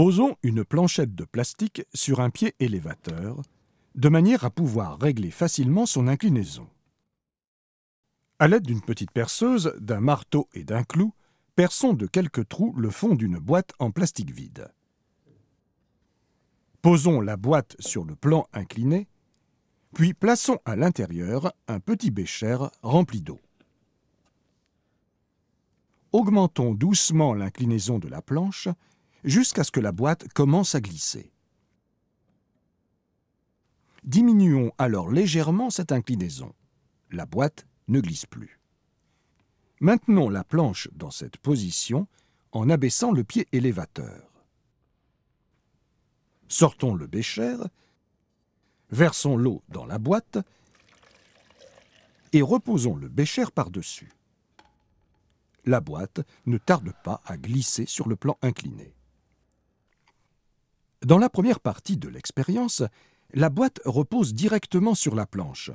Posons une planchette de plastique sur un pied élévateur, de manière à pouvoir régler facilement son inclinaison. À l'aide d'une petite perceuse, d'un marteau et d'un clou, perçons de quelques trous le fond d'une boîte en plastique vide. Posons la boîte sur le plan incliné, puis plaçons à l'intérieur un petit bécher rempli d'eau. Augmentons doucement l'inclinaison de la planche jusqu'à ce que la boîte commence à glisser. Diminuons alors légèrement cette inclinaison. La boîte ne glisse plus. Maintenons la planche dans cette position en abaissant le pied élévateur. Sortons le bécher, versons l'eau dans la boîte et reposons le bécher par-dessus. La boîte ne tarde pas à glisser sur le plan incliné. Dans la première partie de l'expérience, la boîte repose directement sur la planche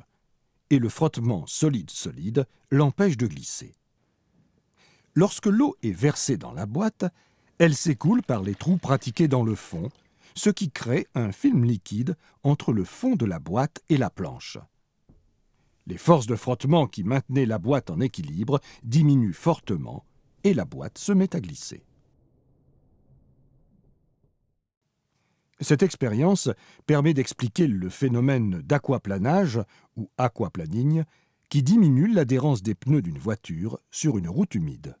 et le frottement solide-solide l'empêche de glisser. Lorsque l'eau est versée dans la boîte, elle s'écoule par les trous pratiqués dans le fond, ce qui crée un film liquide entre le fond de la boîte et la planche. Les forces de frottement qui maintenaient la boîte en équilibre diminuent fortement et la boîte se met à glisser. Cette expérience permet d'expliquer le phénomène d'aquaplanage ou aquaplaning qui diminue l'adhérence des pneus d'une voiture sur une route humide.